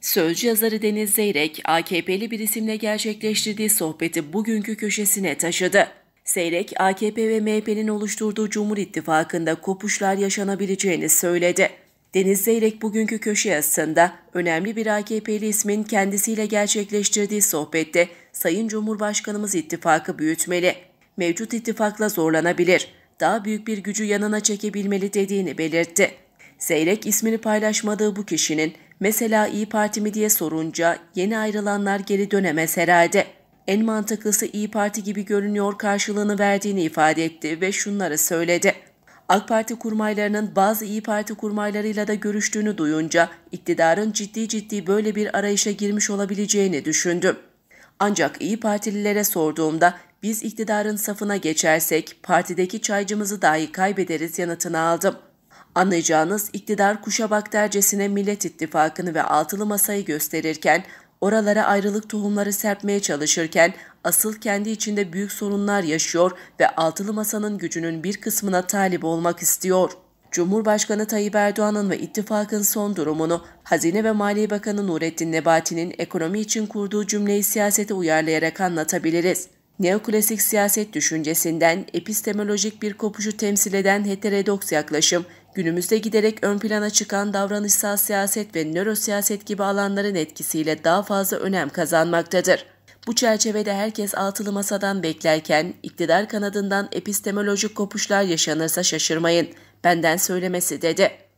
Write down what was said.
Sözcü yazarı Deniz Zeyrek, AKP'li bir isimle gerçekleştirdiği sohbeti bugünkü köşesine taşıdı. Seyrek, AKP ve MHP'nin oluşturduğu Cumhur İttifakı'nda kopuşlar yaşanabileceğini söyledi. Deniz Zeyrek bugünkü köşe yazısında önemli bir AKP'li ismin kendisiyle gerçekleştirdiği sohbette Sayın Cumhurbaşkanımız ittifakı büyütmeli, mevcut ittifakla zorlanabilir, daha büyük bir gücü yanına çekebilmeli dediğini belirtti. Zeyrek ismini paylaşmadığı bu kişinin mesela İyi Parti mi diye sorunca yeni ayrılanlar geri dönemez herhalde. En mantıklısı İyi Parti gibi görünüyor karşılığını verdiğini ifade etti ve şunları söyledi. AK Parti kurmaylarının bazı İyi Parti kurmaylarıyla da görüştüğünü duyunca iktidarın ciddi ciddi böyle bir arayışa girmiş olabileceğini düşündüm. Ancak İyi Partililere sorduğumda biz iktidarın safına geçersek partideki çaycımızı dahi kaybederiz yanıtını aldım.'' Anlayacağınız iktidar kuşabak dercesine Millet İttifakı'nı ve altılı masayı gösterirken, oralara ayrılık tohumları serpmeye çalışırken asıl kendi içinde büyük sorunlar yaşıyor ve altılı masanın gücünün bir kısmına talip olmak istiyor. Cumhurbaşkanı Tayyip Erdoğan'ın ve ittifakın son durumunu Hazine ve Maliye Bakanı Nurettin Nebati'nin ekonomi için kurduğu cümleyi siyasete uyarlayarak anlatabiliriz. Neoklasik siyaset düşüncesinden epistemolojik bir kopuşu temsil eden heterodoks yaklaşım, Günümüzde giderek ön plana çıkan davranışsal siyaset ve nörosiyaset gibi alanların etkisiyle daha fazla önem kazanmaktadır. Bu çerçevede herkes altılı masadan beklerken iktidar kanadından epistemolojik kopuşlar yaşanırsa şaşırmayın. Benden söylemesi dedi.